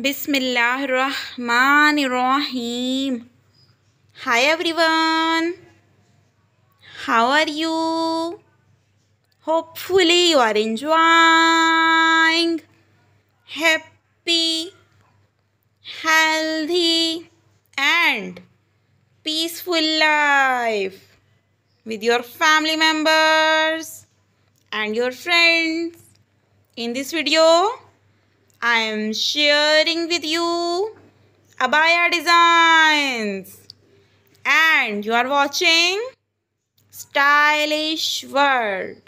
Bismillah, Rahman, Rahim. Hi everyone. How are you? Hopefully you are enjoying happy, healthy and peaceful life with your family members and your friends. In this video, I am sharing with you Abaya Designs and you are watching Stylish World.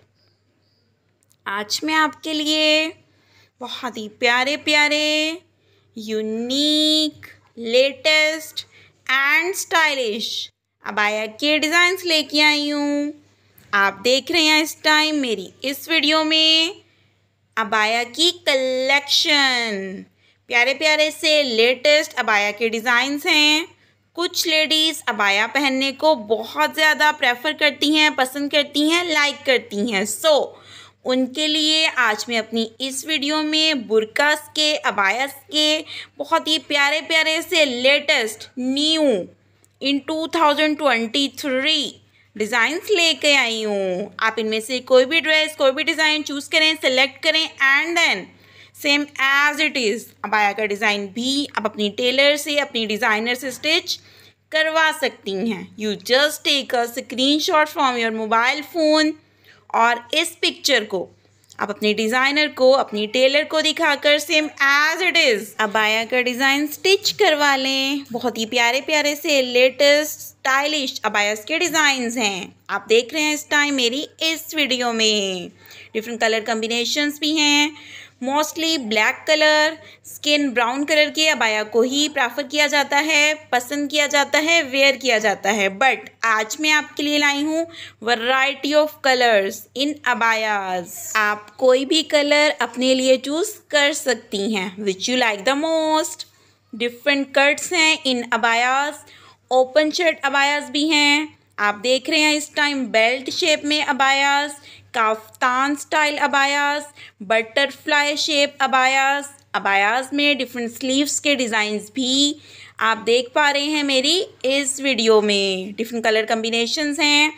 आज मैं आपके लिए बहुत ही प्यारे प्यारे unique latest and stylish अबाया के डिज़ाइंस लेके आई हूँ आप देख रहे हैं इस टाइम मेरी इस वीडियो में अबाया की कलेक्शन प्यारे प्यारे से लेटेस्ट अबाया के डिज़ाइंस हैं कुछ लेडीज़ अबाया पहनने को बहुत ज़्यादा प्रेफर करती हैं पसंद करती हैं लाइक करती हैं सो so, उनके लिए आज मैं अपनी इस वीडियो में बुरकास के अबायास के बहुत ही प्यारे प्यारे से लेटेस्ट न्यू इन 2023 डिज़ाइंस लेके आई हूँ आप इनमें से कोई भी ड्रेस कोई भी डिज़ाइन चूज़ करें सेलेक्ट करें and then same as it is अब आया का डिज़ाइन भी आप अपनी टेलर से अपनी डिज़ाइनर से स्टिच करवा सकती हैं you just take a screen shot from your mobile phone और इस पिक्चर को आप अपने डिज़ाइनर को अपनी टेलर को दिखाकर सेम एज इट इज़ अबाया का डिज़ाइन स्टिच करवा लें बहुत ही प्यारे प्यारे से लेटेस्ट स्टाइलिश अबायस के डिज़ाइंस हैं आप देख रहे हैं इस टाइम मेरी इस वीडियो में डिफरेंट कलर कॉम्बिनेशन भी हैं mostly black colour skin brown colour की अबाया को ही प्रेफर किया जाता है पसंद किया जाता है वेयर किया जाता है बट आज मैं आपके लिए लाई हूँ वैरायटी ऑफ कलर्स इन अबायाज आप कोई भी कलर अपने लिए चूज़ कर सकती हैं which you like the most different cuts हैं इन अबायाज ओपन शर्ट अबायाज भी हैं आप देख रहे हैं इस टाइम बेल्ट शेप में अबायाज काफ्तान स्टाइल अबायास बटरफ्लाई शेप अबायास अबायास में डिफरेंट स्लीव्स के डिज़ाइंस भी आप देख पा रहे हैं मेरी इस वीडियो में डिफरेंट कलर कम्बिनेशन हैं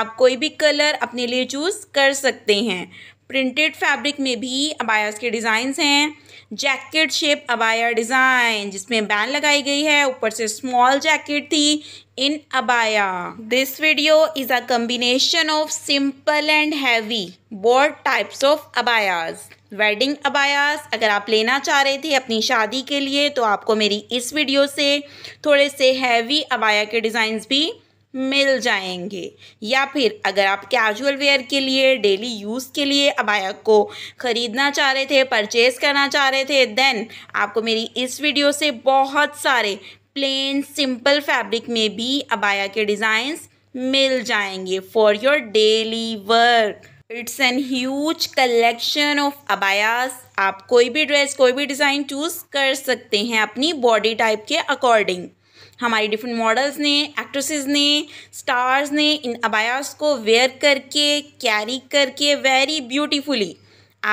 आप कोई भी कलर अपने लिए चूज़ कर सकते हैं प्रिंटेड फैब्रिक में भी अबायास के डिज़ाइंस हैं जैकेट शेप अबाया डिज़ाइन जिसमें बैन लगाई गई है ऊपर से स्मॉल जैकेट थी इन अबाया this video is a combination of simple and heavy बोर्ड टाइप्स ऑफ अबायाज वेडिंग अबायास अगर आप लेना चाह रहे थे अपनी शादी के लिए तो आपको मेरी इस वीडियो से थोड़े से हैवी अबाया के डिज़ाइंस भी मिल जाएंगे या फिर अगर आप कैजुअल वेयर के लिए डेली यूज़ के लिए अबाया को ख़रीदना चाह रहे थे परचेज़ करना चाह रहे थे देन आपको मेरी इस वीडियो से बहुत सारे प्लेन सिंपल फैब्रिक में भी अबाया के डिज़ाइंस मिल जाएंगे for your daily work it's an huge collection of अबायास आप कोई भी ड्रेस कोई भी डिज़ाइन चूज़ कर सकते हैं अपनी बॉडी टाइप के अकॉर्डिंग हमारे डिफरेंट मॉडल्स ने एक्ट्रेसेस ने स्टार्स ने इन अबायास को वेयर करके कैरी करके वेरी ब्यूटीफुली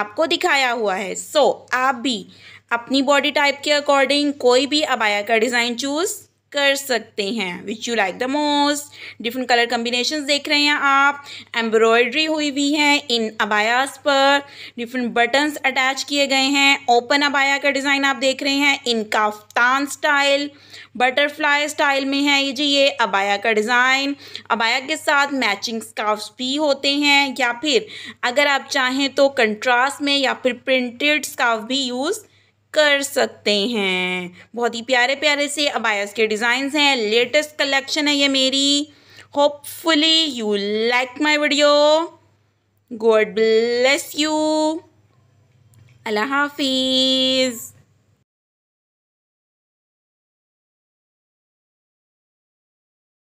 आपको दिखाया हुआ है सो so, आप भी अपनी बॉडी टाइप के अकॉर्डिंग कोई भी अबाया का डिज़ाइन चूज़ कर सकते हैं which you like the most different colour combination देख रहे हैं आप एम्ब्रॉयडरी हुई हुई है इन अबायास पर डिफरेंट बटन्स अटैच किए गए हैं ओपन अबाया का डिज़ाइन आप देख रहे हैं इन काफ्तान स्टाइल बटरफ्लाई स्टाइल में है ये जी ये अबाया का डिज़ाइन अबाया के साथ मैचिंग स्काफ्स भी होते हैं या फिर अगर आप चाहें तो कंट्रास्ट में या फिर प्रिंटेड स्काफ भी यूज़ कर सकते हैं बहुत ही प्यारे प्यारे से अबायस के डिज़ाइंस हैं लेटेस्ट कलेक्शन है ये मेरी hopefully you like my video God bless you अल्लाह हाफिज़